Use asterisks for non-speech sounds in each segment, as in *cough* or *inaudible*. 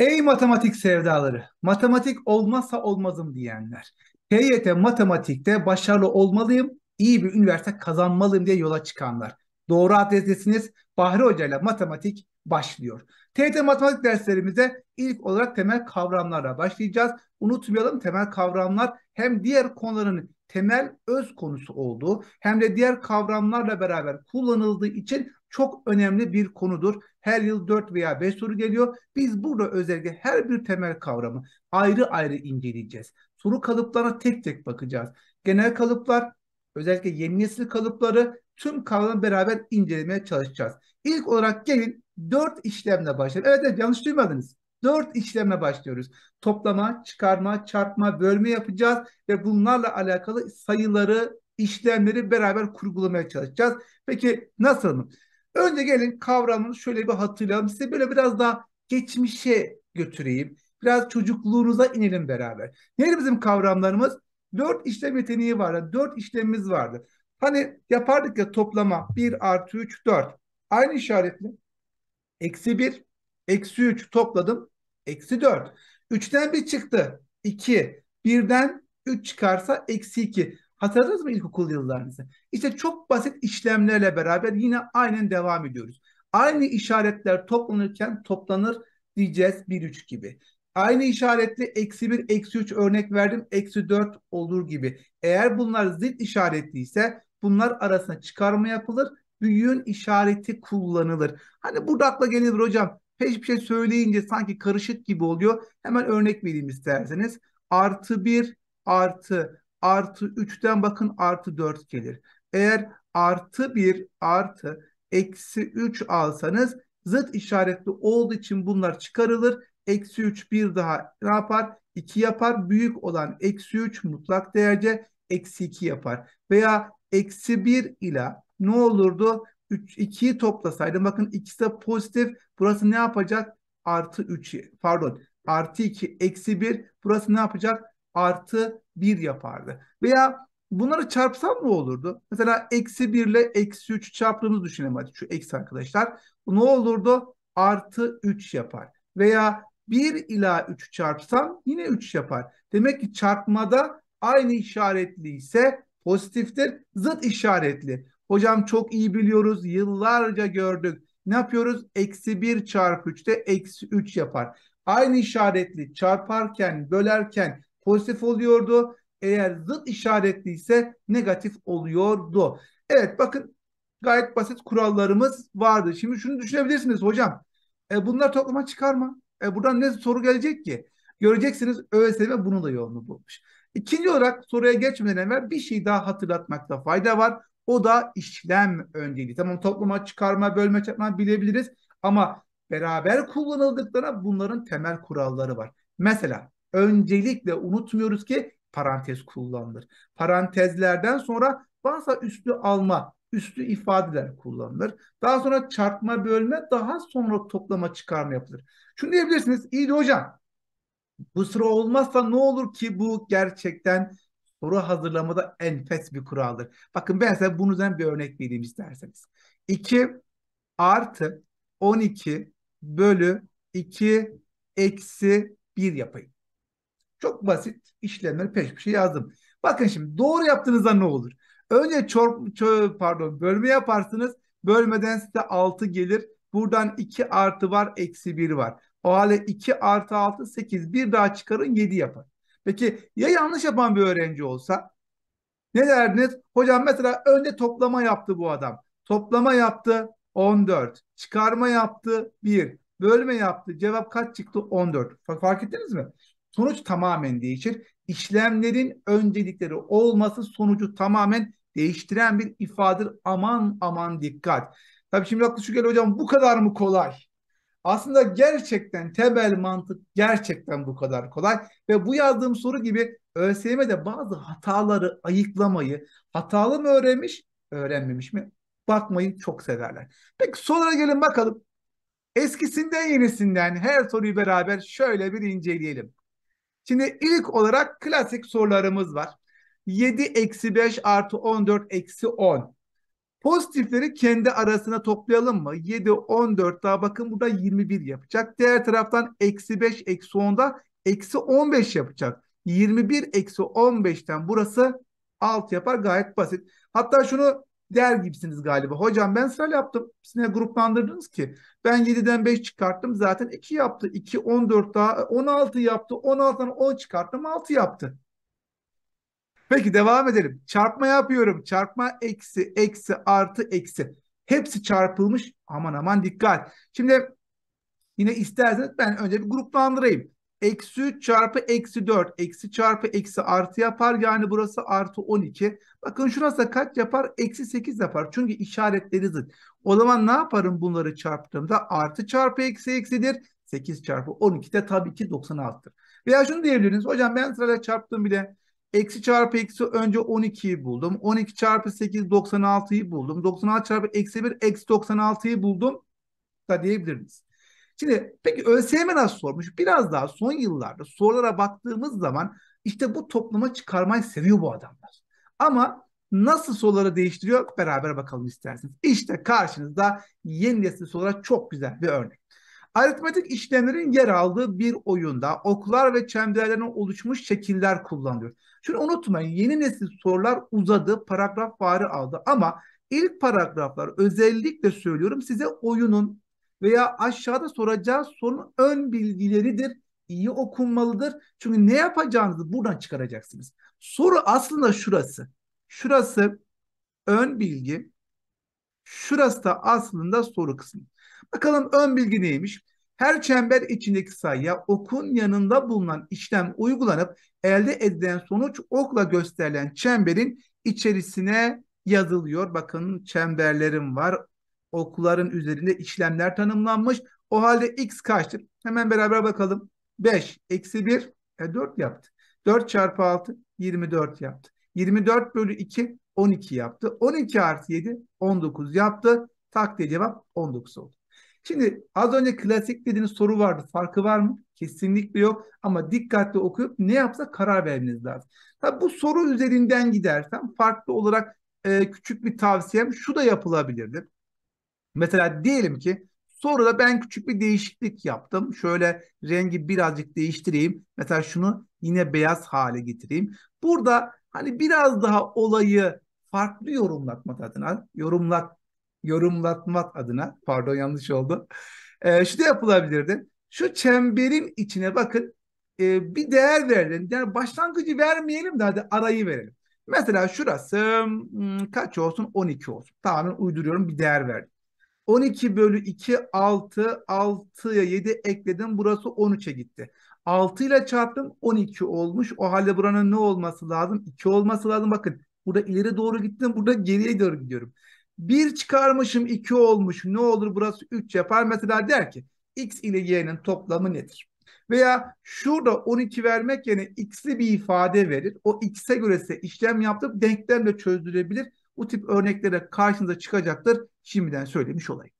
Ey matematik sevdaları, matematik olmazsa olmazım diyenler. TYT matematikte başarılı olmalıyım, iyi bir üniversite kazanmalıyım diye yola çıkanlar. Doğru adrestesiniz. Bahri Hoca ile matematik başlıyor. TYT matematik derslerimize ilk olarak temel kavramlarla başlayacağız. Unutmayalım temel kavramlar hem diğer konuların temel öz konusu olduğu hem de diğer kavramlarla beraber kullanıldığı için çok önemli bir konudur. Her yıl 4 veya 5 soru geliyor. Biz burada özellikle her bir temel kavramı ayrı ayrı inceleyeceğiz. Soru kalıplarına tek tek bakacağız. Genel kalıplar, özellikle yeni nesil kalıpları tüm kavramı beraber incelemeye çalışacağız. İlk olarak gelin 4 işlemle başlayalım. Evet, evet yanlış duymadınız. 4 işlemle başlıyoruz. Toplama, çıkarma, çarpma, bölme yapacağız ve bunlarla alakalı sayıları, işlemleri beraber kurgulamaya çalışacağız. Peki nasıl mı? Önce gelin kavramını şöyle bir hatırlayalım. Size böyle biraz daha geçmişe götüreyim. Biraz çocukluğunuza inelim beraber. Neydi bizim kavramlarımız? Dört işlem yeteneği vardı. Dört işlemimiz vardı. Hani yapardık ya toplama bir artı üç dört, Aynı işaretli. Eksi bir eksi üç topladım. Eksi dört. Üçten bir çıktı. 2. birden üç çıkarsa eksi iki. Hatırladınız mı ilkokul yıllarınızı? İşte çok basit işlemlerle beraber yine aynen devam ediyoruz. Aynı işaretler toplanırken toplanır diyeceğiz 1-3 gibi. Aynı işaretli eksi 1, eksi 3 örnek verdim. Eksi 4 olur gibi. Eğer bunlar zıt işaretliyse bunlar arasında çıkarma yapılır. Büyüğün işareti kullanılır. Hani burada akla gelir hocam. Peş bir şey söyleyince sanki karışık gibi oluyor. Hemen örnek vereyim isterseniz. Artı 1 artı artı 3'ten bakın artı 4 gelir. Eğer artı 1 artı eksi 3 alsanız zıt işaretli olduğu için bunlar çıkarılır. Eksi 3 bir daha ne yapar? 2 yapar. Büyük olan eksi 3 mutlak değerce eksi 2 yapar. Veya eksi 1 ile ne olurdu? 3, 2'yi toplasaydım bakın ikisi de pozitif. Burası ne yapacak? Artı 3 pardon artı 2 eksi 1 burası ne yapacak? artı 1 yapardı. Veya bunları çarpsam ne olurdu? Mesela eksi 1 ile eksi 3 çarptığımızı düşünelim hadi şu eksi arkadaşlar. Ne olurdu? Artı 3 yapar. Veya 1 ila 3 çarpsam yine 3 yapar. Demek ki çarpmada aynı işaretli ise pozitiftir, zıt işaretli. Hocam çok iyi biliyoruz, yıllarca gördük. Ne yapıyoruz? Eksi 1 çarpı 3 de eksi 3 yapar. Aynı işaretli çarparken, bölerken pozitif oluyordu. Eğer zıt işaretliyse negatif oluyordu. Evet bakın gayet basit kurallarımız vardı. Şimdi şunu düşünebilirsiniz hocam. E, bunlar toplama çıkar mı? E, buradan ne soru gelecek ki? Göreceksiniz ÖSYM bunu da yolunu bulmuş. İkinci olarak soruya geçmeden evvel bir şey daha hatırlatmakta fayda var. O da işlem önceliği. Tamam toplama, çıkarma, bölme, çarpma bilebiliriz. Ama beraber kullanıldıklarına bunların temel kuralları var. Mesela öncelikle unutmuyoruz ki parantez kullanılır. Parantezlerden sonra varsa üstü alma, üstü ifadeler kullanılır. Daha sonra çarpma bölme, daha sonra toplama çıkarma yapılır. Şunu diyebilirsiniz, iyi de hocam bu sıra olmazsa ne olur ki bu gerçekten soru hazırlamada enfes bir kuraldır. Bakın ben size bundan bir örnek vereyim isterseniz. 2 artı 12 bölü 2 eksi 1 yapayım. Çok basit işlemleri peş peşe yazdım. Bakın şimdi doğru yaptığınızda ne olur? Önce çorp, çö, pardon bölme yaparsınız. Bölmeden size 6 gelir. Buradan 2 artı var eksi 1 var. O halde 2 artı 6 8 bir daha çıkarın 7 yapar. Peki ya yanlış yapan bir öğrenci olsa? Ne derdiniz? Hocam mesela önce toplama yaptı bu adam. Toplama yaptı 14. Çıkarma yaptı 1. Bölme yaptı. Cevap kaç çıktı? 14. Fark ettiniz mi? sonuç tamamen değişir. İşlemlerin öncelikleri olması sonucu tamamen değiştiren bir ifadır. Aman aman dikkat. Tabii şimdi aklı şu geliyor hocam bu kadar mı kolay? Aslında gerçekten temel mantık gerçekten bu kadar kolay ve bu yazdığım soru gibi ÖSYM'de bazı hataları ayıklamayı hatalı mı öğrenmiş, öğrenmemiş mi bakmayı çok severler. Peki sonra gelin bakalım. Eskisinden yenisinden her soruyu beraber şöyle bir inceleyelim. Şimdi ilk olarak klasik sorularımız var. 7 eksi 5 artı 14 eksi 10. Pozitifleri kendi arasına toplayalım mı? 7, 14 daha bakın burada 21 yapacak. Diğer taraftan eksi 5, eksi 10'da eksi 15 yapacak. 21 eksi 15'ten burası alt yapar gayet basit. Hatta şunu der gibisiniz galiba. Hocam ben sıra yaptım. Size gruplandırdınız ki. Ben 7'den 5 çıkarttım. Zaten 2 yaptı. 2 14 daha 16 yaptı. 16'dan 10 çıkarttım. 6 yaptı. Peki devam edelim. Çarpma yapıyorum. Çarpma eksi, eksi, artı, eksi. Hepsi çarpılmış. Aman aman dikkat. Şimdi yine isterseniz ben önce bir gruplandırayım. Eksi 3 çarpı eksi 4. Eksi çarpı eksi artı yapar. Yani burası artı 12. Bakın şurası kaç yapar? Eksi 8 yapar. Çünkü işaretleri zıt. O zaman ne yaparım bunları çarptığımda? Artı çarpı eksi eksidir. 8 çarpı 12 de tabii ki 96'dır. Veya şunu diyebilirsiniz, Hocam ben sırayla çarptım bile. Eksi çarpı eksi önce 12'yi buldum. 12 çarpı 8 96'yı buldum. 96 çarpı eksi 1 eksi 96'yı buldum da diyebilirsiniz. Şimdi peki ÖSYM e nasıl sormuş? Biraz daha son yıllarda sorulara baktığımız zaman işte bu topluma çıkarmayı seviyor bu adamlar. Ama nasıl soruları değiştiriyor beraber bakalım isterseniz. İşte karşınızda yeni nesil sorulara çok güzel bir örnek. Aritmetik işlemlerin yer aldığı bir oyunda oklar ve çemberlerden oluşmuş şekiller kullanılıyor. Şunu unutmayın yeni nesil sorular uzadı, paragraf varı aldı ama ilk paragraflar özellikle söylüyorum size oyunun veya aşağıda soracağı sorunun ön bilgileridir. İyi okunmalıdır. Çünkü ne yapacağınızı buradan çıkaracaksınız. Soru aslında şurası. Şurası ön bilgi. Şurası da aslında soru kısmı. Bakalım ön bilgi neymiş? Her çember içindeki sayıya okun yanında bulunan işlem uygulanıp elde edilen sonuç okla gösterilen çemberin içerisine yazılıyor. Bakın çemberlerim var. Okulların üzerinde işlemler tanımlanmış. O halde x kaçtır? Hemen beraber bakalım. 5 eksi 1 e, 4 yaptı. 4 çarpı 6 24 yaptı. 24 bölü 2 12 yaptı. 12 artı 7 19 yaptı. Takdir cevap 19 oldu. Şimdi az önce klasik dediğiniz soru vardı. Farkı var mı? Kesinlikle yok. Ama dikkatli okuyup ne yapsa karar vermeniz lazım. Tabi bu soru üzerinden gidersem farklı olarak e, küçük bir tavsiyem şu da yapılabilirdi. Mesela diyelim ki sonra da ben küçük bir değişiklik yaptım. Şöyle rengi birazcık değiştireyim. Mesela şunu yine beyaz hale getireyim. Burada hani biraz daha olayı farklı yorumlatmak adına yorumlat yorumlatmak adına pardon yanlış oldu. *laughs* Ee, şu da yapılabilirdi. Şu çemberin içine bakın e, bir değer verelim. Yani başlangıcı vermeyelim de hadi arayı verelim. Mesela şurası hmm, kaç olsun? 12 olsun. Tamamen uyduruyorum bir değer verdim. 12 bölü 2 6 6'ya 7 ekledim burası 13'e gitti. 6 ile çarptım 12 olmuş. O halde buranın ne olması lazım? 2 olması lazım. Bakın burada ileri doğru gittim burada geriye doğru gidiyorum. 1 çıkarmışım 2 olmuş. Ne olur burası 3 yapar. Mesela der ki x ile y'nin toplamı nedir? Veya şurada 12 vermek yerine x'li bir ifade verir. O x'e göre ise işlem yaptım denklemle çözdürülebilir. Bu tip örneklere karşınıza çıkacaktır. Şimdiden söylemiş olayım.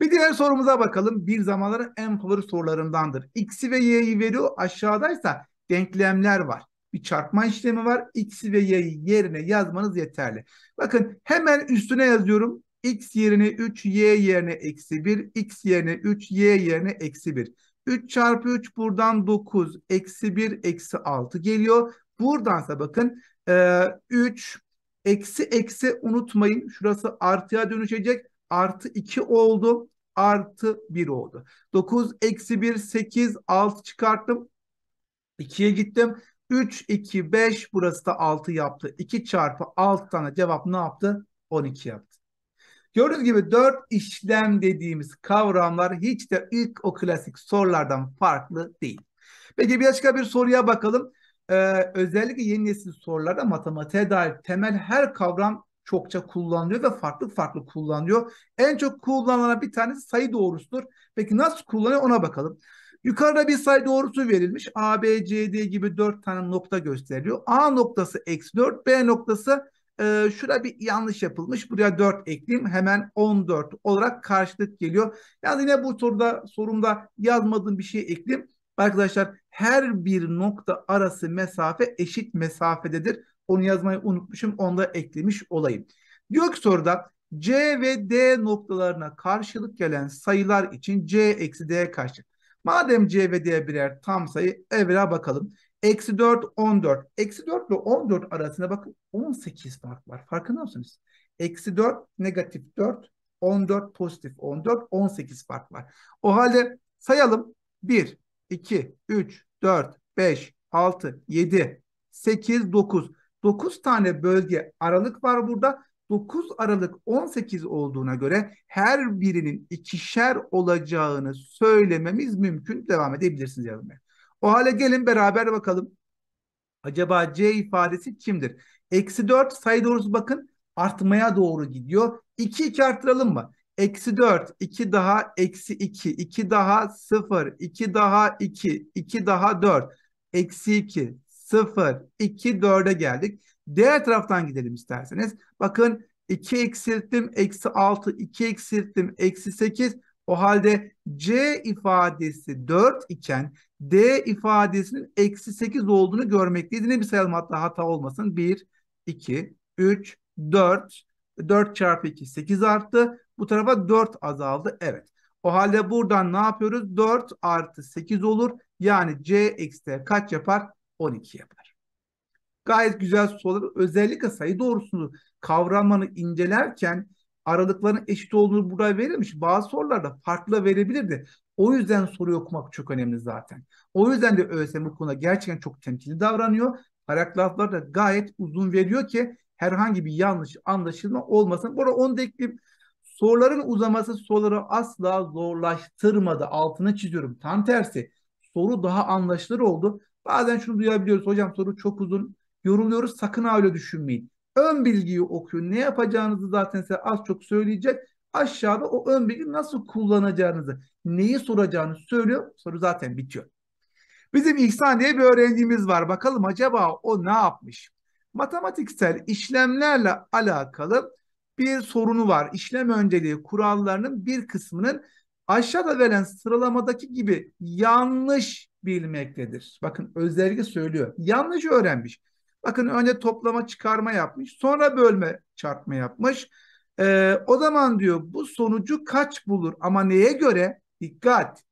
Bir diğer sorumuza bakalım. Bir zamanlar en favori sorularımdandır. X'i ve Y'yi veriyor. Aşağıdaysa denklemler var. Bir çarpma işlemi var. X'i ve Y'yi yerine yazmanız yeterli. Bakın hemen üstüne yazıyorum. X yerine 3, Y yerine eksi 1. X yerine 3, Y yerine eksi 1. 3 çarpı 3 buradan 9. Eksi 1, eksi 6 geliyor. Buradansa bakın 3, Eksi eksi unutmayın. Şurası artıya dönüşecek. Artı 2 oldu. Artı 1 oldu. 9 eksi 1 8 6 çıkarttım. 2'ye gittim. 3 2 5 burası da 6 yaptı. 2 çarpı 6 tane cevap ne yaptı? 12 yaptı. Gördüğünüz gibi 4 işlem dediğimiz kavramlar hiç de ilk o klasik sorulardan farklı değil. Peki bir başka bir soruya bakalım e, özellikle yeni nesil sorularda matematiğe dair temel her kavram çokça kullanılıyor ve farklı farklı kullanılıyor. En çok kullanılan bir tanesi sayı doğrusudur. Peki nasıl kullanıyor ona bakalım. Yukarıda bir sayı doğrusu verilmiş. A, B, C, D gibi dört tane nokta gösteriliyor. A noktası eksi 4, B noktası e, şurada bir yanlış yapılmış. Buraya 4 ekleyeyim. Hemen 14 olarak karşılık geliyor. Yani yine bu soruda sorumda yazmadığım bir şey ekleyeyim. Arkadaşlar her bir nokta arası mesafe eşit mesafededir. Onu yazmayı unutmuşum. Onu da eklemiş olayım. Diyor ki soruda C ve D noktalarına karşılık gelen sayılar için C eksi D kaçtır? Madem C ve D birer tam sayı evvela bakalım. Eksi 4, 14. Eksi 4 ile 14 arasında bakın 18 fark var. Farkında mısınız? Eksi 4, negatif 4, 14, pozitif 14, 18 fark var. O halde sayalım. 1, 2, 3, 4, 5, 6, 7, 8, 9. 9 tane bölge aralık var burada. 9 Aralık 18 olduğuna göre her birinin ikişer olacağını söylememiz mümkün. Devam edebilirsiniz yazmaya. O hale gelin beraber bakalım. Acaba C ifadesi kimdir? Eksi 4 sayı doğrusu bakın artmaya doğru gidiyor. 2 2 arttıralım mı? Eksi 4, 2 daha eksi 2, 2 daha 0, 2 daha 2, 2 daha 4, eksi 2, 0, 2, 4'e geldik. Diğer taraftan gidelim isterseniz. Bakın 2 eksilttim, eksi 6, 2 eksilttim, eksi 8. O halde C ifadesi 4 iken D ifadesinin eksi 8 olduğunu görmekteyiz. Ne bir sayalım hatta hata olmasın. 1, 2, 3, 4. 4 çarpı 2, 8 arttı. Bu tarafa 4 azaldı. Evet. O halde buradan ne yapıyoruz? 4 artı 8 olur. Yani C eksi kaç yapar? 12 yapar. Gayet güzel sorular. Özellikle sayı doğrusunu kavramanı incelerken aralıkların eşit olduğunu buraya verilmiş. Bazı sorularda farklı verebilirdi. O yüzden soruyu okumak çok önemli zaten. O yüzden de ÖSYM bu konuda gerçekten çok temkinli davranıyor. Paragraflar da gayet uzun veriyor ki herhangi bir yanlış anlaşılma olmasın. Burada onu da ekleyip soruların uzaması soruları asla zorlaştırmadı. Altını çiziyorum. Tam tersi soru daha anlaşılır oldu. Bazen şunu duyabiliyoruz. Hocam soru çok uzun. yoruluyoruz. Sakın öyle düşünmeyin. Ön bilgiyi okuyun. Ne yapacağınızı zaten size az çok söyleyecek. Aşağıda o ön bilgi nasıl kullanacağınızı, neyi soracağını söylüyor. Soru zaten bitiyor. Bizim İhsan diye bir öğrencimiz var. Bakalım acaba o ne yapmış? Matematiksel işlemlerle alakalı bir sorunu var. İşlem önceliği kurallarının bir kısmının aşağıda verilen sıralamadaki gibi yanlış bilmektedir. Bakın özellikle söylüyor. Yanlış öğrenmiş. Bakın önce toplama çıkarma yapmış. Sonra bölme çarpma yapmış. Ee, o zaman diyor bu sonucu kaç bulur? Ama neye göre? Dikkat.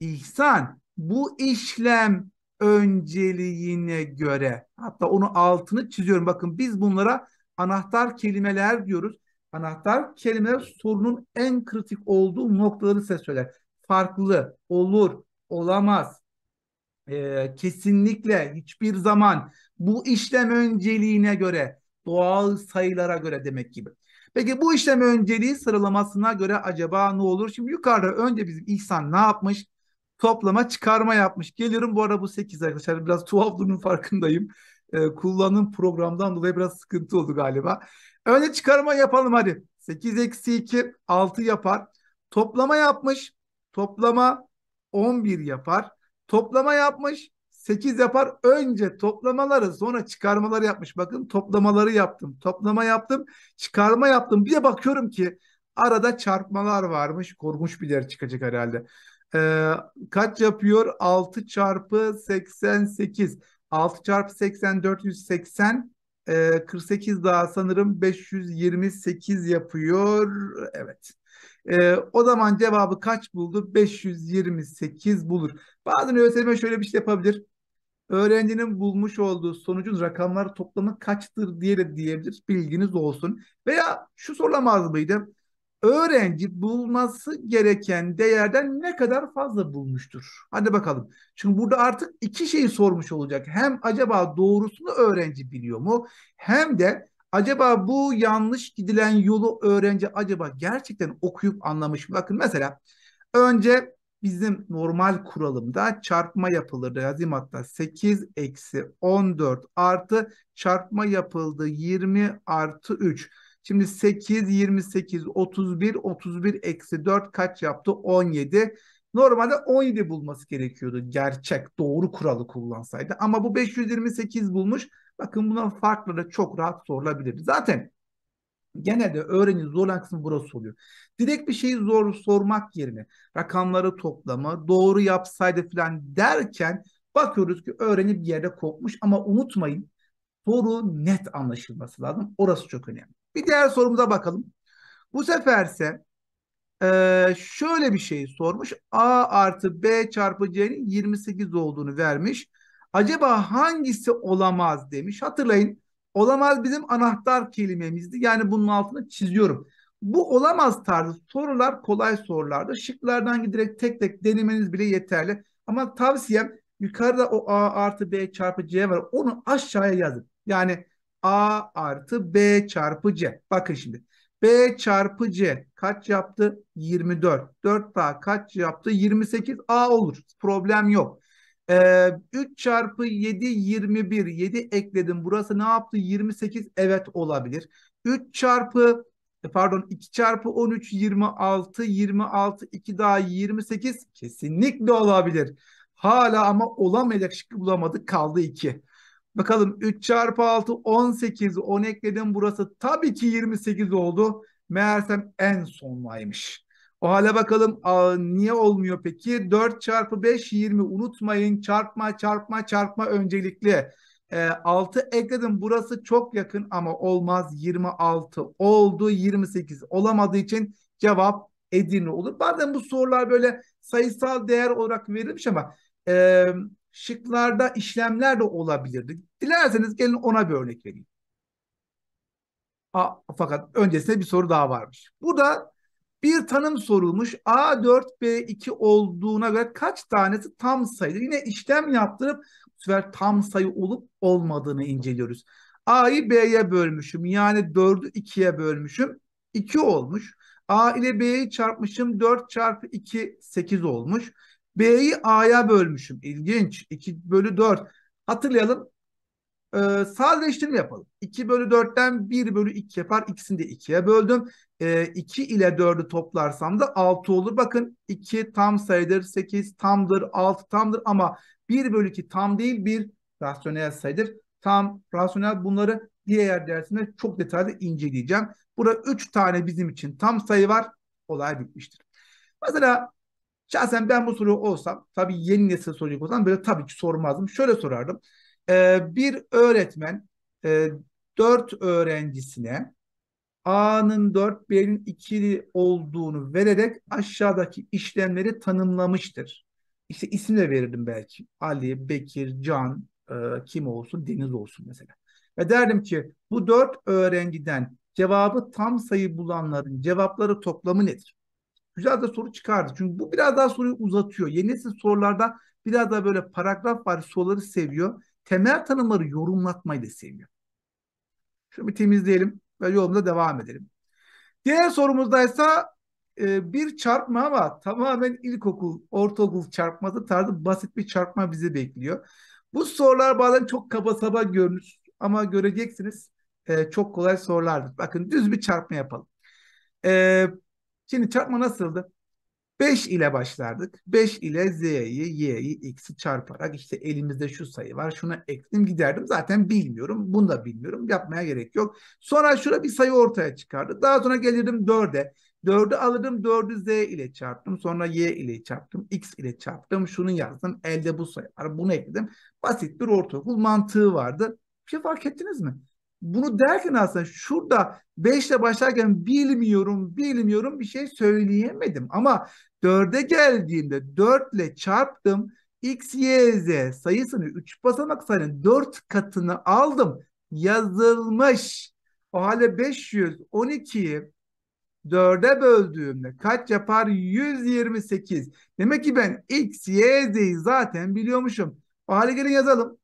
İhsan bu işlem önceliğine göre. Hatta onu altını çiziyorum. Bakın biz bunlara anahtar kelimeler diyoruz anahtar kelimeler sorunun en kritik olduğu noktaları size söyler. Farklı, olur, olamaz, e, kesinlikle, hiçbir zaman bu işlem önceliğine göre, doğal sayılara göre demek gibi. Peki bu işlem önceliği sıralamasına göre acaba ne olur? Şimdi yukarıda önce bizim İhsan ne yapmış? Toplama çıkarma yapmış. Geliyorum bu arada bu 8 arkadaşlar. Biraz tuhaflığının farkındayım e, kullanım programdan dolayı biraz sıkıntı oldu galiba. Öyle çıkarma yapalım hadi. 8 eksi 2 6 yapar. Toplama yapmış. Toplama 11 yapar. Toplama yapmış. 8 yapar. Önce toplamaları sonra çıkarmaları yapmış. Bakın toplamaları yaptım. Toplama yaptım. Çıkarma yaptım. Bir de bakıyorum ki arada çarpmalar varmış. Korkunç bir yer çıkacak herhalde. Ee, kaç yapıyor? 6 çarpı 88. 6 çarpı 80 480 e, 48 daha sanırım 528 yapıyor. Evet. E, o zaman cevabı kaç buldu? 528 bulur. Bazen ÖSYM şöyle bir şey yapabilir. Öğrencinin bulmuş olduğu sonucun rakamları toplamı kaçtır diye de diyebilir. Bilginiz olsun. Veya şu sorulamaz mıydı? öğrenci bulması gereken değerden ne kadar fazla bulmuştur? Hadi bakalım. Çünkü burada artık iki şeyi sormuş olacak. Hem acaba doğrusunu öğrenci biliyor mu? Hem de acaba bu yanlış gidilen yolu öğrenci acaba gerçekten okuyup anlamış mı? Bakın mesela önce bizim normal kuralımda çarpma yapılır. Razimatta 8 eksi 14 artı çarpma yapıldı 20 artı 3. Şimdi 8, 28, 31, 31 eksi 4 kaç yaptı? 17. Normalde 17 bulması gerekiyordu. Gerçek, doğru kuralı kullansaydı. Ama bu 528 bulmuş. Bakın bunların farkları çok rahat sorulabilir. Zaten genelde öğrenci zorlanan kısmı burası oluyor. Direkt bir şeyi zor sormak yerine rakamları toplama, doğru yapsaydı falan derken bakıyoruz ki öğrenip bir yerde kopmuş ama unutmayın soru net anlaşılması lazım. Orası çok önemli. Bir diğer sorumuza bakalım. Bu seferse e, şöyle bir şey sormuş. A artı B çarpı C'nin 28 olduğunu vermiş. Acaba hangisi olamaz demiş. Hatırlayın olamaz bizim anahtar kelimemizdi. Yani bunun altını çiziyorum. Bu olamaz tarzı sorular kolay sorulardır. Şıklardan giderek tek tek denemeniz bile yeterli. Ama tavsiyem yukarıda o A artı B çarpı C var. Onu aşağıya yazın. Yani A artı B çarpı C. Bakın şimdi. B çarpı C kaç yaptı? 24. 4 daha kaç yaptı? 28. A olur. Problem yok. Ee, 3 çarpı 7 21. 7 ekledim. Burası ne yaptı? 28. Evet olabilir. 3 çarpı e, pardon 2 çarpı 13 26. 26 2 daha 28. Kesinlikle olabilir. Hala ama olamayacak şıkkı bulamadık. Kaldı 2. Bakalım 3 çarpı 6 18 10 ekledim burası tabii ki 28 oldu. Meğersem en sonlaymış. O hale bakalım Aa, niye olmuyor peki? 4 çarpı 5 20 unutmayın çarpma çarpma çarpma öncelikli. E, ee, 6 ekledim burası çok yakın ama olmaz 26 oldu 28 olamadığı için cevap Edirne olur. Bazen bu sorular böyle sayısal değer olarak verilmiş ama e, şıklarda işlemler de olabilirdi. Dilerseniz gelin ona bir örnek vereyim. A, fakat öncesinde bir soru daha varmış. Burada bir tanım sorulmuş. A4, B2 olduğuna göre kaç tanesi tam sayıdır? Yine işlem yaptırıp bu sefer tam sayı olup olmadığını inceliyoruz. A'yı B'ye bölmüşüm. Yani 4'ü 2'ye bölmüşüm. 2 olmuş. A ile B'yi çarpmışım. 4 çarpı 2, 8 olmuş. B'yi A'ya bölmüşüm. İlginç. 2 bölü 4. Hatırlayalım. Ee, sadeleştirme yapalım. 2 bölü 4'ten 1 bölü 2 yapar. İkisini de 2'ye böldüm. Ee, 2 ile 4'ü toplarsam da 6 olur. Bakın 2 tam sayıdır. 8 tamdır. 6 tamdır. Ama 1 bölü 2 tam değil. 1 rasyonel sayıdır. Tam, rasyonel bunları diğer dersinde çok detaylı inceleyeceğim. Burada 3 tane bizim için tam sayı var. Olay bitmiştir. Mesela Şahsen ben bu soruyu olsam tabii yeni nesil soracak olsam böyle tabii ki sormazdım. Şöyle sorardım. Ee, bir öğretmen e, 4 öğrencisine A'nın 4, B'nin 2 olduğunu vererek aşağıdaki işlemleri tanımlamıştır. İşte isim de verirdim belki. Ali, Bekir, Can, e, kim olsun, Deniz olsun mesela. Ve derdim ki bu dört öğrenciden cevabı tam sayı bulanların cevapları toplamı nedir? güzel de soru çıkardı. Çünkü bu biraz daha soruyu uzatıyor. Yeni nesil sorularda biraz daha böyle paragraf var soruları seviyor. Temel tanımları yorumlatmayı da seviyor. Şunu bir temizleyelim ve yolumuza devam edelim. Diğer sorumuzdaysa e, bir çarpma ama tamamen ilkokul, ortaokul çarpması tarzı basit bir çarpma bizi bekliyor. Bu sorular bazen çok kaba saba görünür ama göreceksiniz e, çok kolay sorulardır. Bakın düz bir çarpma yapalım. E, Şimdi çarpma nasıldı? 5 ile başlardık. 5 ile z'yi, y'yi, x'i çarparak işte elimizde şu sayı var. Şuna ektim giderdim. Zaten bilmiyorum. Bunu da bilmiyorum. Yapmaya gerek yok. Sonra şura bir sayı ortaya çıkardı. Daha sonra gelirdim 4'e. 4'ü alırım 4'ü z ile çarptım. Sonra y ile çarptım. x ile çarptım. Şunu yazdım. Elde bu sayı var. Bunu ekledim. Basit bir ortaokul mantığı vardı. Bir şey fark ettiniz mi? bunu derken aslında şurada 5 ile başlarken bilmiyorum bilmiyorum bir şey söyleyemedim. Ama 4'e geldiğimde 4 ile çarptım. X, Y, Z sayısını 3 basamak sayının 4 katını aldım. Yazılmış. O halde 512'yi 4'e böldüğümde kaç yapar? 128. Demek ki ben X, Y, Z'yi zaten biliyormuşum. O halde gelin yazalım.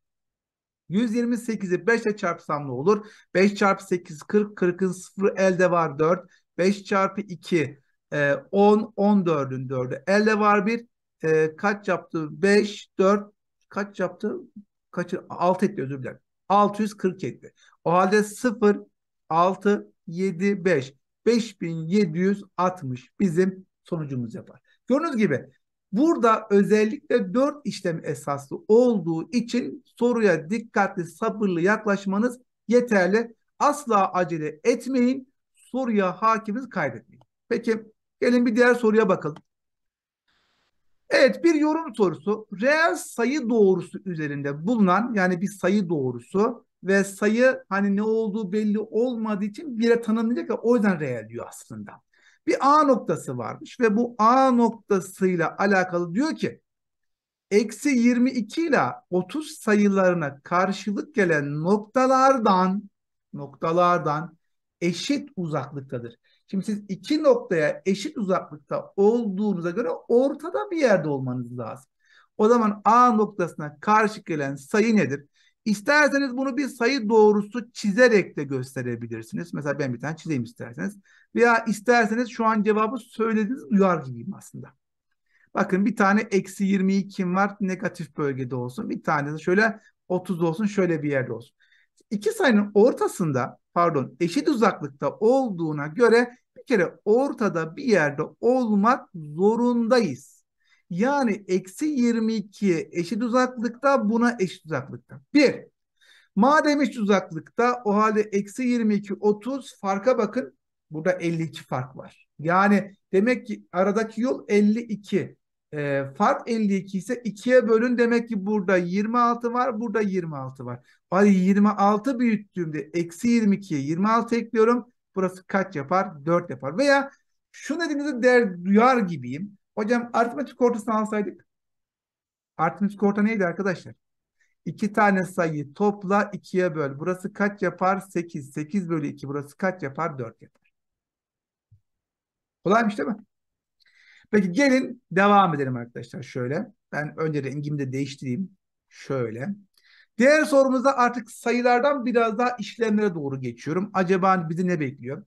128'i 5'e çarpsam ne olur? 5 çarpı 8 40, 40'ın 0 elde var 4. 5 çarpı 2 10, 14'ün 4'ü elde var 1. E, kaç yaptı? 5, 4 kaç yaptı? Kaç, 6 etti özür dilerim. 640 etti. O halde 0, 6, 7, 5. 5760 bizim sonucumuz yapar. Gördüğünüz gibi Burada özellikle dört işlem esaslı olduğu için soruya dikkatli, sabırlı yaklaşmanız yeterli. Asla acele etmeyin. Soruya hakimiz kaydetmeyin. Peki gelin bir diğer soruya bakalım. Evet bir yorum sorusu. Reel sayı doğrusu üzerinde bulunan yani bir sayı doğrusu ve sayı hani ne olduğu belli olmadığı için bire tanımlayacak ya o yüzden reel diyor aslında bir A noktası varmış ve bu A noktasıyla alakalı diyor ki eksi 22 ile 30 sayılarına karşılık gelen noktalardan noktalardan eşit uzaklıktadır. Şimdi siz iki noktaya eşit uzaklıkta olduğunuza göre ortada bir yerde olmanız lazım. O zaman A noktasına karşı gelen sayı nedir? İsterseniz bunu bir sayı doğrusu çizerek de gösterebilirsiniz. Mesela ben bir tane çizeyim isterseniz. Veya isterseniz şu an cevabı söylediğiniz uyar gibiyim aslında. Bakın bir tane eksi 22 kim var negatif bölgede olsun. Bir tane de şöyle 30 olsun şöyle bir yerde olsun. İki sayının ortasında pardon eşit uzaklıkta olduğuna göre bir kere ortada bir yerde olmak zorundayız. Yani eksi 22 eşit uzaklıkta buna eşit uzaklıkta. 1. Madem eşit uzaklıkta o halde eksi 22 30 farka bakın. Burada 52 fark var. Yani demek ki aradaki yol 52. E, ee, fark 52 ise 2'ye bölün demek ki burada 26 var burada 26 var. Hadi 26 büyüttüğümde eksi 22'ye 26 ekliyorum. Burası kaç yapar? 4 yapar. Veya şu dediğinizde der duyar gibiyim. Hocam aritmetik ortasını alsaydık. Aritmetik orta neydi arkadaşlar? İki tane sayı topla ikiye böl. Burası kaç yapar? Sekiz sekiz bölü iki Burası kaç yapar? Dört yapar. Kolaymış değil mi? Peki gelin devam edelim arkadaşlar şöyle. Ben önce rengimi de değiştireyim. Şöyle. Diğer sorumuzda artık sayılardan biraz daha işlemlere doğru geçiyorum. Acaba hani bizi ne bekliyor?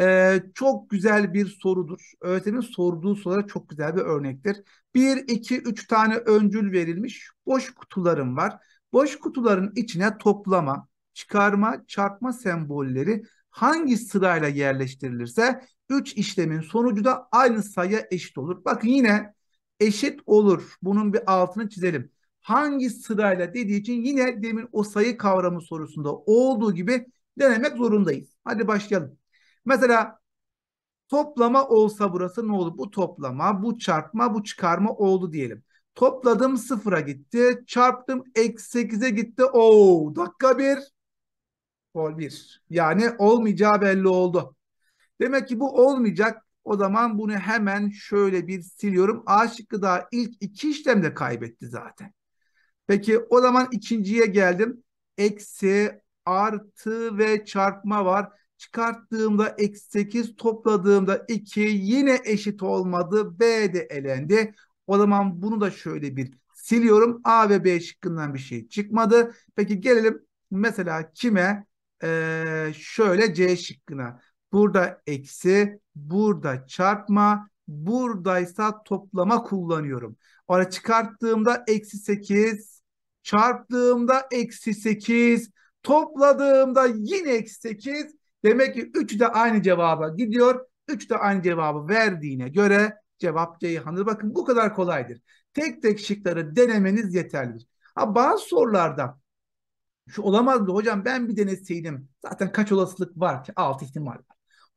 Ee, çok güzel bir sorudur. Öğretmenin sorduğu sorulara çok güzel bir örnektir. Bir, iki, üç tane öncül verilmiş boş kutularım var. Boş kutuların içine toplama, çıkarma, çarpma sembolleri hangi sırayla yerleştirilirse üç işlemin sonucu da aynı sayıya eşit olur. Bakın yine eşit olur. Bunun bir altını çizelim. Hangi sırayla dediği için yine demin o sayı kavramı sorusunda olduğu gibi denemek zorundayız. Hadi başlayalım. Mesela toplama olsa burası ne olur? Bu toplama, bu çarpma, bu çıkarma oldu diyelim. Topladım sıfıra gitti. Çarptım eksi sekize gitti. Oo dakika bir. Gol bir. Yani olmayacağı belli oldu. Demek ki bu olmayacak. O zaman bunu hemen şöyle bir siliyorum. A şıkkı daha ilk iki işlemde kaybetti zaten. Peki o zaman ikinciye geldim. Eksi, artı ve çarpma var. Çıkarttığımda x8 topladığımda 2 yine eşit olmadı. B de elendi. O zaman bunu da şöyle bir siliyorum. A ve B şıkkından bir şey çıkmadı. Peki gelelim mesela kime? Ee, şöyle C şıkkına. Burada eksi, burada çarpma, buradaysa toplama kullanıyorum. Orada çıkarttığımda eksi 8, çarptığımda eksi 8, topladığımda yine eksi 8, Demek ki üç de aynı cevaba gidiyor. Üç de aynı cevabı verdiğine göre cevap Ceyhan'dır. Bakın bu kadar kolaydır. Tek tek şıkları denemeniz yeterlidir. Ha bazı sorularda şu olamaz mı hocam ben bir deneseydim zaten kaç olasılık var ki alt ihtimal var.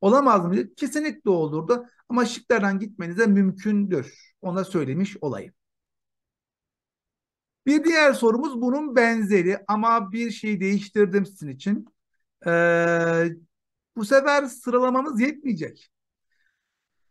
Olamaz mı? Kesinlikle olurdu ama şıklardan gitmenize mümkündür. Ona söylemiş olayım. Bir diğer sorumuz bunun benzeri ama bir şey değiştirdim sizin için. Ee, bu sefer sıralamamız yetmeyecek.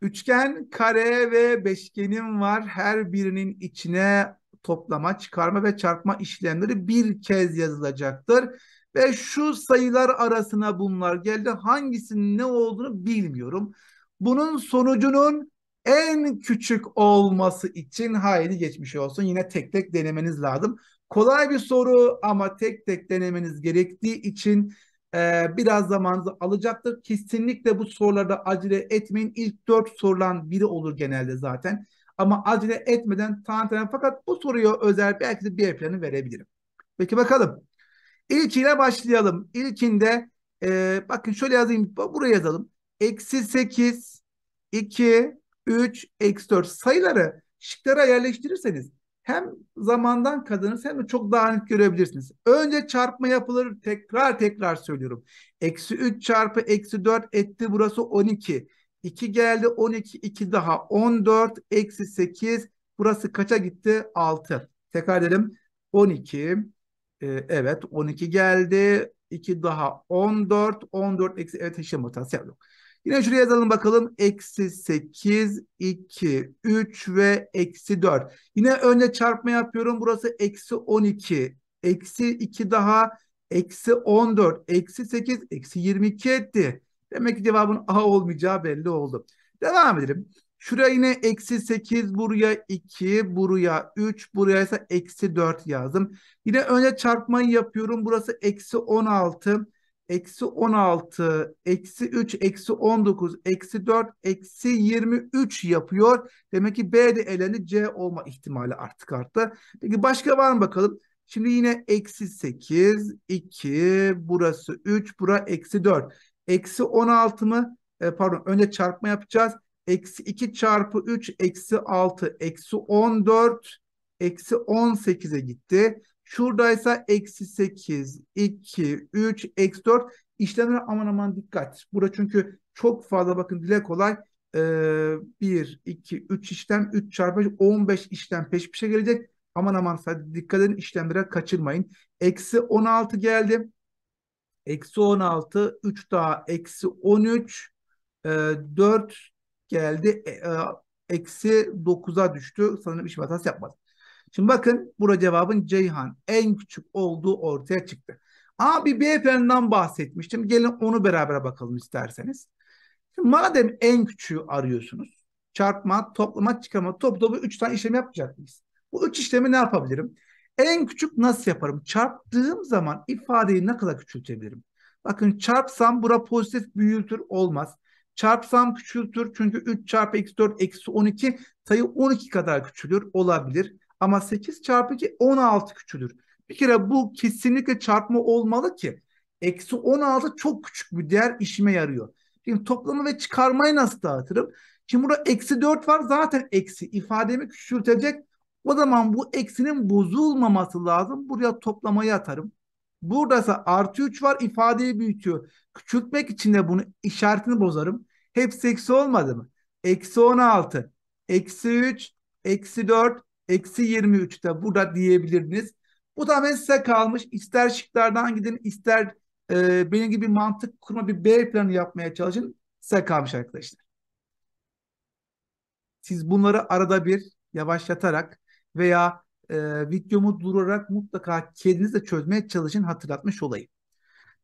Üçgen, kare ve beşgenim var. Her birinin içine toplama, çıkarma ve çarpma işlemleri bir kez yazılacaktır. Ve şu sayılar arasına bunlar geldi. Hangisinin ne olduğunu bilmiyorum. Bunun sonucunun en küçük olması için haydi geçmiş olsun. Yine tek tek denemeniz lazım. Kolay bir soru ama tek tek denemeniz gerektiği için e, biraz zamanınızı alacaktır. Kesinlikle bu sorularda acele etmeyin. İlk dört sorulan biri olur genelde zaten. Ama acele etmeden tantelen fakat bu soruya özel belki de bir planı verebilirim. Peki bakalım. İlkiyle başlayalım. İlkinde e, bakın şöyle yazayım. Buraya yazalım. Eksi 8, 2, 3, eksi 4 sayıları şıklara yerleştirirseniz hem zamandan kazanırsınız hem de çok daha net görebilirsiniz. Önce çarpma yapılır. Tekrar tekrar söylüyorum. Eksi 3 çarpı eksi 4 etti burası 12. 2 geldi 12 2 daha 14 eksi 8 burası kaça gitti 6. Tekrar edelim 12 ee, evet 12 geldi 2 daha 14 14 eksi evet eşya mutası yok. Yine şuraya yazalım bakalım. Eksi 8, 2, 3 ve eksi 4. Yine önce çarpma yapıyorum. Burası eksi 12. Eksi 2 daha. Eksi 14. Eksi 8. Eksi 22 etti. Demek ki cevabın A olmayacağı belli oldu. Devam edelim. Şuraya yine eksi 8, buraya 2, buraya 3, buraya ise eksi 4 yazdım. Yine önce çarpmayı yapıyorum. Burası eksi 16 eksi 16, eksi 3, eksi 19, eksi 4, eksi 23 yapıyor. Demek ki B de eleni C olma ihtimali artık arttı. Peki başka var mı bakalım? Şimdi yine eksi 8, 2, burası 3, bura eksi 4. Eksi 16 mı? E, pardon önce çarpma yapacağız. Eksi 2 çarpı 3, eksi 6, eksi 14, eksi 18'e gitti. Şuradaysa eksi 8, 2, 3, eksi 4. İşlemlere aman aman dikkat. Burada çünkü çok fazla bakın dile kolay. Ee, 1, 2, 3 işlem, 3 çarpı 15 işlem peş peşe gelecek. Aman aman dikkat edin işlemlere kaçırmayın. Eksi 16 geldi. Eksi 16, 3 daha eksi 13, e, 4 geldi. E, e, eksi 9'a düştü. Sanırım işim hatası yapmadım. Şimdi bakın burada cevabın Ceyhan en küçük olduğu ortaya çıktı. Abi bir planından bahsetmiştim. Gelin onu beraber bakalım isterseniz. Şimdi madem en küçüğü arıyorsunuz. Çarpma, toplama, çıkarma, toplamı 3 tane işlem yapacak mıyız? Bu 3 işlemi ne yapabilirim? En küçük nasıl yaparım? Çarptığım zaman ifadeyi ne kadar küçültebilirim? Bakın çarpsam bura pozitif büyütür olmaz. Çarpsam küçültür çünkü 3 çarpı eksi 4 eksi 12 sayı 12 kadar küçülür olabilir. Ama 8 çarpı 2 16 küçülür. Bir kere bu kesinlikle çarpma olmalı ki. Eksi 16 çok küçük bir değer işime yarıyor. Şimdi toplamı ve çıkarmayı nasıl dağıtırım? Şimdi burada eksi 4 var zaten eksi. ifademi küçültecek. O zaman bu eksinin bozulmaması lazım. Buraya toplamayı atarım. Burada Buradasa artı 3 var ifadeyi büyütüyor. Küçültmek için de bunu işaretini bozarım. Hepsi eksi olmadı mı? Eksi 16, eksi 3, eksi 4, Eksi 23'te burada diyebilirdiniz. Bu tamamen size kalmış. İster şıklardan gidin ister e, benim gibi mantık kurma bir B planı yapmaya çalışın. Size kalmış arkadaşlar. Siz bunları arada bir yavaşlatarak veya e, videomu durarak mutlaka kendinizle çözmeye çalışın hatırlatmış olayım.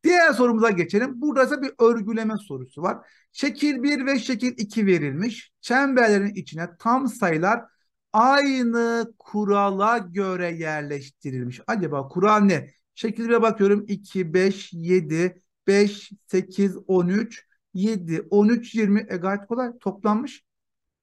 Diğer sorumuza geçelim. Burada ise bir örgüleme sorusu var. Şekil 1 ve şekil 2 verilmiş. Çemberlerin içine tam sayılar aynı kurala göre yerleştirilmiş. Acaba kural ne? Şekillere bakıyorum 2, 5, 7, 5, 8, 13, 7, 13, 20 e gayet kolay toplanmış.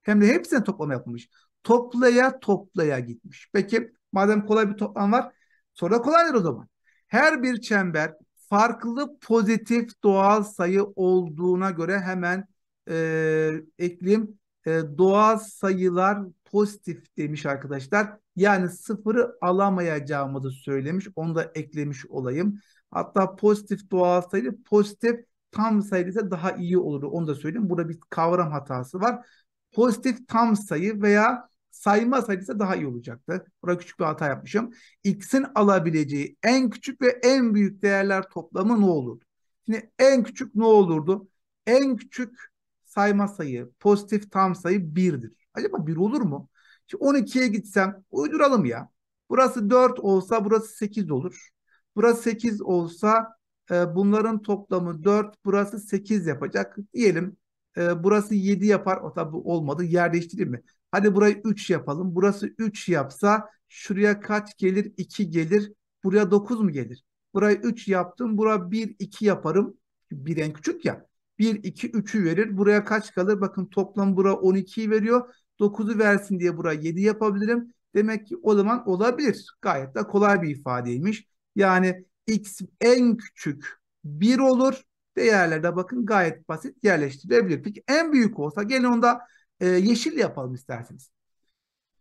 Hem de hepsine toplama yapılmış. Toplaya toplaya gitmiş. Peki madem kolay bir toplam var sonra kolaydır o zaman. Her bir çember farklı pozitif doğal sayı olduğuna göre hemen e, ekleyeyim. E, doğal sayılar pozitif demiş arkadaşlar. Yani sıfırı alamayacağımızı söylemiş. Onu da eklemiş olayım. Hatta pozitif doğal sayı pozitif tam sayı ise daha iyi olurdu. Onu da söyleyeyim. Burada bir kavram hatası var. Pozitif tam sayı veya sayma sayısı daha iyi olacaktı. Burada küçük bir hata yapmışım. X'in alabileceği en küçük ve en büyük değerler toplamı ne olur Şimdi en küçük ne olurdu? En küçük sayma sayı, pozitif tam sayı 1'dir. Acaba bir olur mu? Şimdi 12'ye gitsem uyduralım ya. Burası 4 olsa burası 8 olur. Burası 8 olsa e, bunların toplamı 4, burası 8 yapacak. Diyelim e, burası 7 yapar. O tabi olmadı. Yer değiştireyim mi? Hadi burayı 3 yapalım. Burası 3 yapsa şuraya kaç gelir? 2 gelir. Buraya 9 mu gelir? Burayı 3 yaptım. Buraya 1, 2 yaparım. Bir en küçük ya. 1, 2, 3'ü verir. Buraya kaç kalır? Bakın toplam bura 12'yi veriyor. 9'u versin diye buraya 7 yapabilirim. Demek ki o zaman olabilir. Gayet de kolay bir ifadeymiş. Yani x en küçük 1 olur. Değerlerde bakın gayet basit yerleştirilebilir. Peki en büyük olsa gelin onda e, yeşil yapalım isterseniz.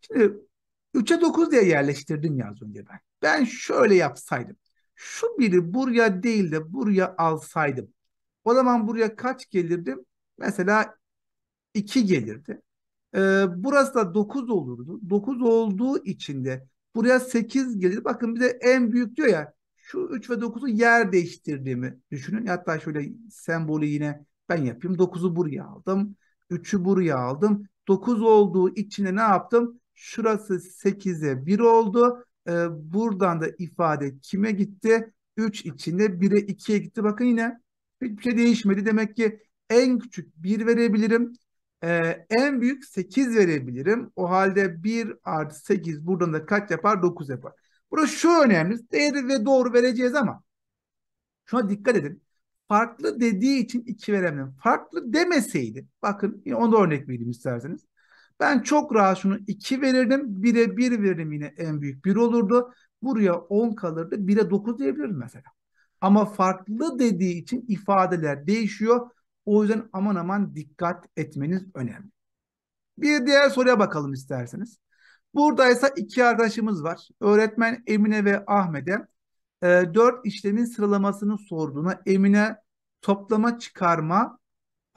Şimdi 3'e 9 diye yerleştirdim ya az önce ben. Ben şöyle yapsaydım. Şu biri buraya değil de buraya alsaydım. O zaman buraya kaç gelirdi? Mesela 2 gelirdi. Ee, burası da 9 olurdu. 9 olduğu için de buraya 8 gelir. Bakın bize en büyük diyor ya şu 3 ve 9'u yer değiştirdiğimi düşünün. Hatta şöyle sembolü yine ben yapayım. 9'u buraya aldım. 3'ü buraya aldım. 9 olduğu için de ne yaptım? Şurası 8'e 1 oldu. Ee, buradan da ifade kime gitti? 3 içinde 1'e 2'ye gitti. Bakın yine hiçbir şey değişmedi. Demek ki en küçük 1 verebilirim. Ee, en büyük 8 verebilirim. O halde 1 artı 8 buradan da kaç yapar? 9 yapar. Burası şu önemli. Değeri ve doğru vereceğiz ama şuna dikkat edin. Farklı dediği için 2 veremedim. Farklı demeseydi. Bakın yine onu da örnek vereyim isterseniz. Ben çok rahat şunu 2 verirdim. 1'e 1 verirdim yine en büyük 1 olurdu. Buraya 10 kalırdı. 1'e 9 diyebilirim mesela. Ama farklı dediği için ifadeler değişiyor. O yüzden aman aman dikkat etmeniz önemli. Bir diğer soruya bakalım isterseniz. Buradaysa iki arkadaşımız var. Öğretmen Emine ve Ahmet'e e, dört işlemin sıralamasını sorduğuna Emine toplama çıkarma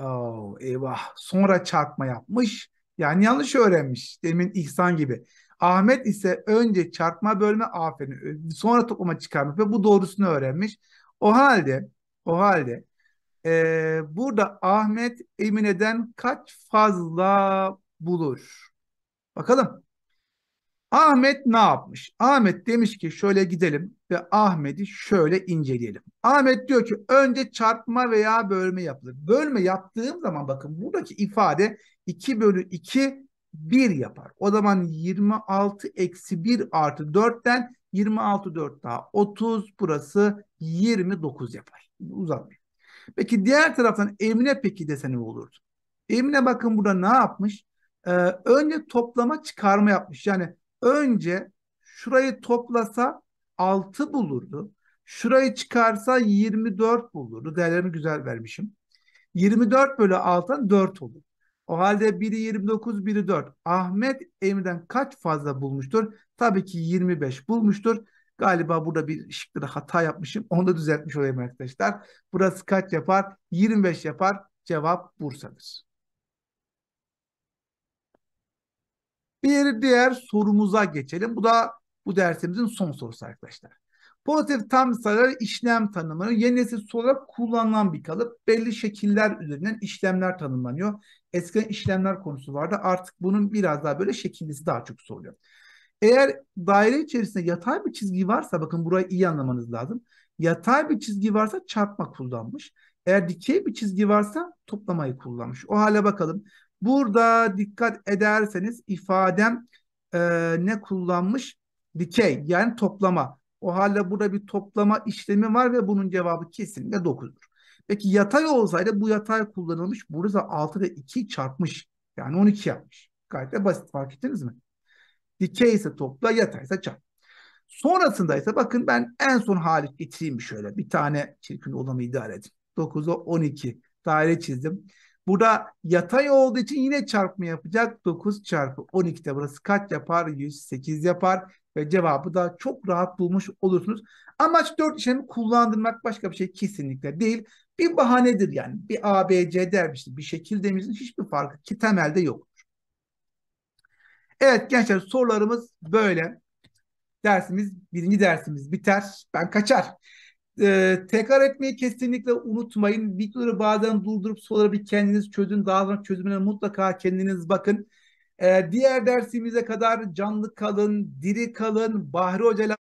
oh, eyvah sonra çarpma yapmış. Yani yanlış öğrenmiş. Demin İhsan gibi. Ahmet ise önce çarpma bölme aferin sonra toplama çıkarmış ve bu doğrusunu öğrenmiş. O halde o halde ee, burada Ahmet Emine'den kaç fazla bulur? Bakalım. Ahmet ne yapmış? Ahmet demiş ki şöyle gidelim ve Ahmet'i şöyle inceleyelim. Ahmet diyor ki önce çarpma veya bölme yapılır. Bölme yaptığım zaman bakın buradaki ifade 2 bölü 2 1 yapar. O zaman 26 eksi 1 artı 4'ten 26 4 daha 30 burası 29 yapar. Uzatmayayım. Peki diğer taraftan Emine peki dese ne olurdu? Emine bakın burada ne yapmış? Ee, önce toplama çıkarma yapmış. Yani önce şurayı toplasa 6 bulurdu. Şurayı çıkarsa 24 bulurdu. Değerlerimi güzel vermişim. 24 bölü 6'dan 4 olur. O halde biri 29, biri 4. Ahmet Emir'den kaç fazla bulmuştur? Tabii ki 25 bulmuştur. Galiba burada bir şıkta da hata yapmışım. Onu da düzeltmiş olayım arkadaşlar. Burası kaç yapar? 25 yapar. Cevap Bursa'dır. Bir diğer sorumuza geçelim. Bu da bu dersimizin son sorusu arkadaşlar. Pozitif tam sayılar işlem tanımını yeni nesil olarak kullanılan bir kalıp. Belli şekiller üzerinden işlemler tanımlanıyor. Eskiden işlemler konusu vardı. Artık bunun biraz daha böyle şekillisi daha çok soruluyor. Eğer daire içerisinde yatay bir çizgi varsa bakın burayı iyi anlamanız lazım. Yatay bir çizgi varsa çarpma kullanmış. Eğer dikey bir çizgi varsa toplamayı kullanmış. O hale bakalım. Burada dikkat ederseniz ifadem e, ne kullanmış? Dikey yani toplama. O halde burada bir toplama işlemi var ve bunun cevabı kesinlikle 9'dur. Peki yatay olsaydı bu yatay kullanılmış. Burada 6 ve 2 çarpmış. Yani 12 yapmış. Gayet de basit fark ettiniz mi? Dikey ise topla, yatay ise çarp. Sonrasında ise bakın ben en son hali getireyim şöyle. Bir tane çirkin olanı idare edin. 9'a 12 daire çizdim. Burada yatay olduğu için yine çarpma yapacak. 9 çarpı 12'de burası kaç yapar? 108 yapar. Ve cevabı da çok rahat bulmuş olursunuz. Amaç 4 işlemi kullandırmak başka bir şey kesinlikle değil. Bir bahanedir yani. Bir ABC dermişti. Bir şekil demizin hiçbir farkı ki temelde yok. Evet gençler sorularımız böyle. Dersimiz birinci dersimiz biter. Ben kaçar. Ee, tekrar etmeyi kesinlikle unutmayın. Videoları bazen durdurup soruları bir kendiniz çözün. Daha sonra çözümüne mutlaka kendiniz bakın. Ee, diğer dersimize kadar canlı kalın, diri kalın. Bahri Hoca'yla...